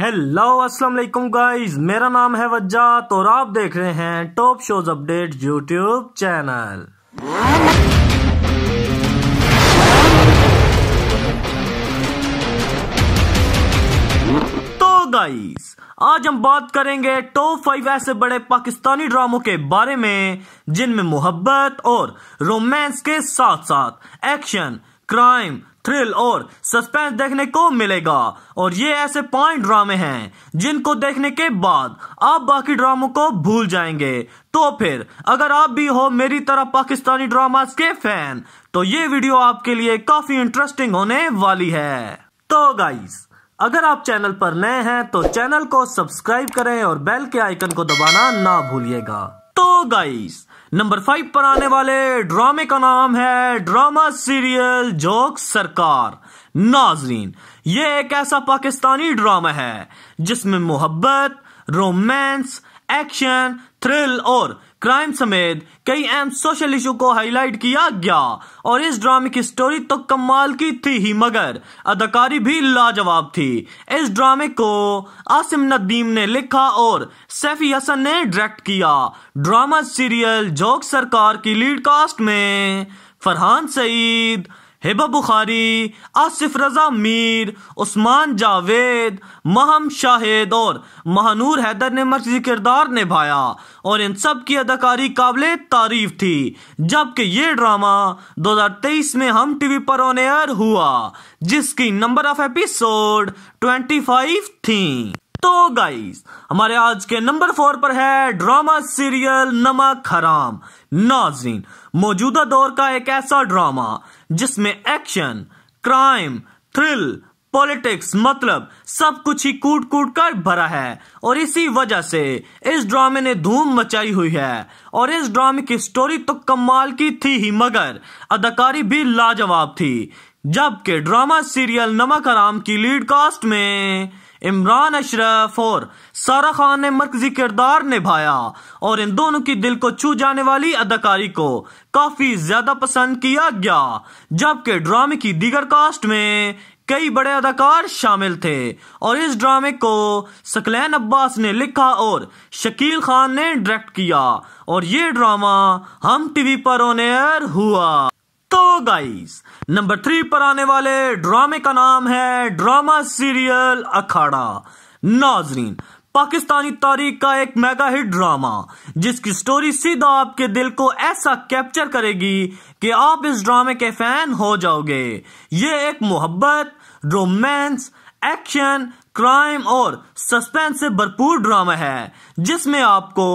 hello अस्सलाम वालेकुम guys मेरा नाम है वज्जा और आप देख रहे हैं top shows update YouTube channel तो गाइस आज हम बात करेंगे टॉप फाइव ऐसे बड़े पाकिस्तानी ड्रामों के बारे में जिनमें मोहब्बत और रोमांस के साथ साथ एक्शन क्राइम थ्रिल और सस्पेंस देखने को मिलेगा और ये ऐसे पॉइंट ड्रामे हैं जिनको देखने के बाद आप बाकी ड्रामों को भूल जाएंगे तो फिर अगर आप भी हो मेरी तरह पाकिस्तानी ड्रामास के फैन तो ये वीडियो आपके लिए काफी इंटरेस्टिंग होने वाली है तो गाइस अगर आप चैनल पर नए हैं तो चैनल को सब्सक्राइब करें और बेल के आइकन को दबाना ना भूलिएगा तो गाइस नंबर फाइव पर आने वाले ड्रामे का नाम है ड्रामा सीरियल जोक सरकार नाजरीन ये एक ऐसा पाकिस्तानी ड्रामा है जिसमें मोहब्बत रोमांस एक्शन थ्रिल और क्राइम समेत कई अहम सोशल इशू को हाईलाइट किया गया और इस ड्रामे की स्टोरी तो कमाल की थी ही मगर अदाकारी भी लाजवाब थी इस ड्रामे को आसिम नदीम ने लिखा और सैफी हसन ने डायरेक्ट किया ड्रामा सीरियल जोक सरकार की लीड कास्ट में फरहान सईद हिबा बुखारी आसिफ रजा मीर उस्मान जावेद महम शाहिद और महानूर हैदर ने मर्जी किरदार निभाया और इन सब की अदाकारी काबिल तारीफ थी जबकि ये ड्रामा 2023 में हम टीवी पर ऑन एयर हुआ जिसकी नंबर ऑफ एपिसोड 25 थी तो गाइस हमारे आज के नंबर फोर पर है ड्रामा सीरियल नमक हराम नाजरीन मौजूदा दौर का एक ऐसा ड्रामा जिसमें एक्शन क्राइम थ्रिल पॉलिटिक्स मतलब सब कुछ ही कूट कूट कर भरा है और इसी वजह से इस ड्रामे ने धूम मचाई हुई है और इस ड्रामे की स्टोरी तो कमाल की थी ही मगर अदाकारी भी लाजवाब थी जबकि ड्रामा सीरियल नमक हराम की लीड कास्ट में इमरान अशरफ और सारा खान ने मरकजी किरदार निभाया और इन दोनों की दिल को छू जाने वाली अदाकारी को काफी ज्यादा पसंद किया गया जबकि ड्रामे की दीगर कास्ट में कई बड़े अदाकार शामिल थे और इस ड्रामे को सकलैन अब्बास ने लिखा और शकील खान ने डायरेक्ट किया और ये ड्रामा हम टीवी पर ऑन एयर हुआ तो गाइस नंबर थ्री पर आने वाले ड्रामे का नाम है ड्रामा सीरियल अखाड़ा नाजरीन पाकिस्तानी तारीख का एक मेगा हिट ड्रामा जिसकी स्टोरी सीधा आपके दिल को ऐसा कैप्चर करेगी कि आप इस ड्रामे के फैन हो जाओगे ये एक मोहब्बत रोमांस एक्शन क्राइम और सस्पेंस से भरपूर ड्रामा है जिसमें आपको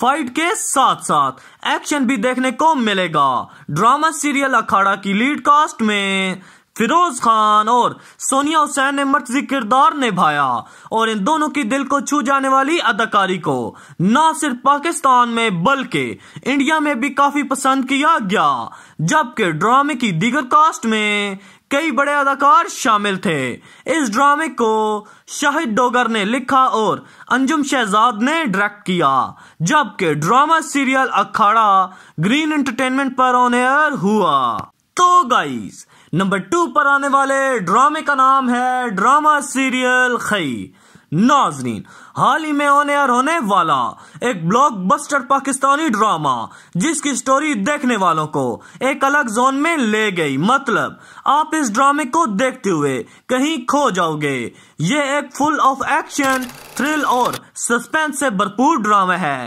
फाइट के साथ साथ एक्शन भी देखने को मिलेगा ड्रामा सीरियल अखाड़ा की लीड कास्ट में फिरोज खान और सोनिया हुसैन ने मर्जी किरदार निभाया और इन दोनों की दिल को छू जाने वाली अदाकारी को न सिर्फ पाकिस्तान में बल्कि इंडिया में भी काफी पसंद किया गया जबकि ड्रामे की दीगर कास्ट में कई बड़े अदाकार शामिल थे इस ड्रामे को शाहिद डोगर ने लिखा और अंजुम शहजाद ने डायरेक्ट किया जबकि drama serial Akhara green entertainment पर ऑन एयर हुआ तो गाइस नंबर टू पर आने वाले ड्रामे का नाम है ड्रामा सीरियल खई नाजरीन हाल ही में ऑन एयर होने वाला एक ब्लॉकबस्टर पाकिस्तानी ड्रामा जिसकी स्टोरी देखने वालों को एक अलग जोन में ले गई मतलब आप इस ड्रामे को देखते हुए कहीं खो जाओगे ये एक फुल ऑफ एक्शन थ्रिल और सस्पेंस से भरपूर ड्रामा है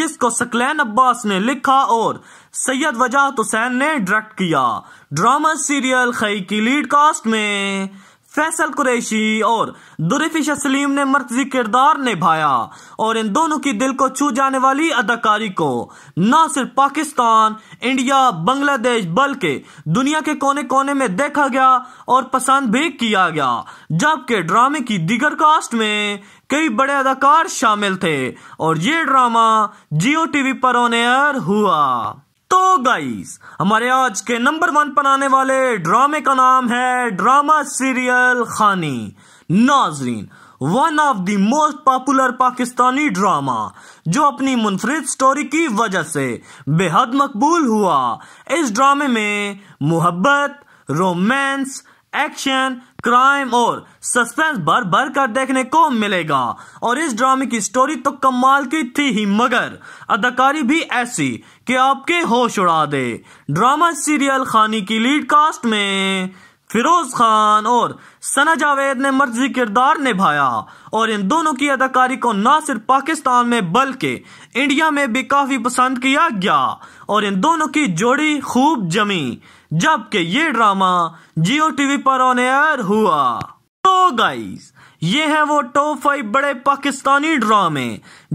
जिसको सकलैन अब्बास ने लिखा और सैयद वजाहत हुसैन ने डायरेक्ट किया ड्रामा सीरियल खई की लीड कास्ट में फैसल कुरैशी और दुरफिश सलीम ने मरकजी किरदार निभाया और इन दोनों की दिल को छू जाने वाली अदाकारी को न सिर्फ पाकिस्तान इंडिया बांग्लादेश बल्कि दुनिया के कोने कोने में देखा गया और पसंद भी किया गया जबकि ड्रामे की दिगर कास्ट में कई बड़े अदाकार शामिल थे और ये ड्रामा जियो टीवी पर ऑन एयर हुआ गाइस हमारे आज के नंबर वन पर आने वाले ड्रामे का नाम है ड्रामा सीरियल खानी नाजरीन one of the most popular Pakistani drama जो अपनी मुनफरद स्टोरी की वजह से बेहद मकबूल हुआ इस ड्रामे में मोहब्बत रोमांस एक्शन क्राइम और सस्पेंस भर भर कर देखने को मिलेगा और इस ड्रामे की स्टोरी तो कमाल की थी ही मगर अदाकारी भी ऐसी कि आपके होश उड़ा दे ड्रामा सीरियल खानी की लीड कास्ट में फिरोज खान और सना जावेद ने मर्जी किरदार निभाया और इन दोनों की अदाकारी को न सिर्फ पाकिस्तान में बल्कि इंडिया में भी काफी पसंद किया गया और इन दोनों की जोड़ी खूब जमी जबकि ये ड्रामा जियो टीवी पर ऑन एयर हुआ तो गाइस ये हैं वो टॉप फाइव बड़े पाकिस्तानी ड्रामे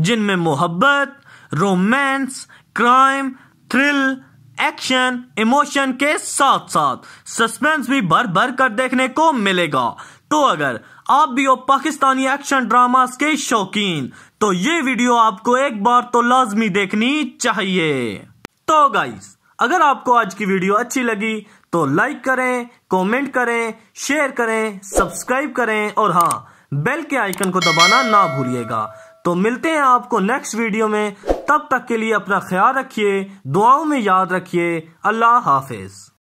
जिनमें मोहब्बत romance crime thrill action emotion के साथ साथ सस्पेंस भी भर भर कर देखने को मिलेगा तो अगर आप भी हो पाकिस्तानी एक्शन ड्रामास के शौकीन तो ये वीडियो आपको एक बार तो लाजमी देखनी चाहिए तो गाइस अगर आपको आज की वीडियो अच्छी लगी तो लाइक करें कमेंट करें शेयर करें सब्सक्राइब करें और हाँ बेल के आइकन को दबाना ना भूलिएगा तो मिलते हैं आपको नेक्स्ट वीडियो में तब तक के लिए अपना ख्याल रखिए दुआओं में याद रखिए अल्लाह हाफिज़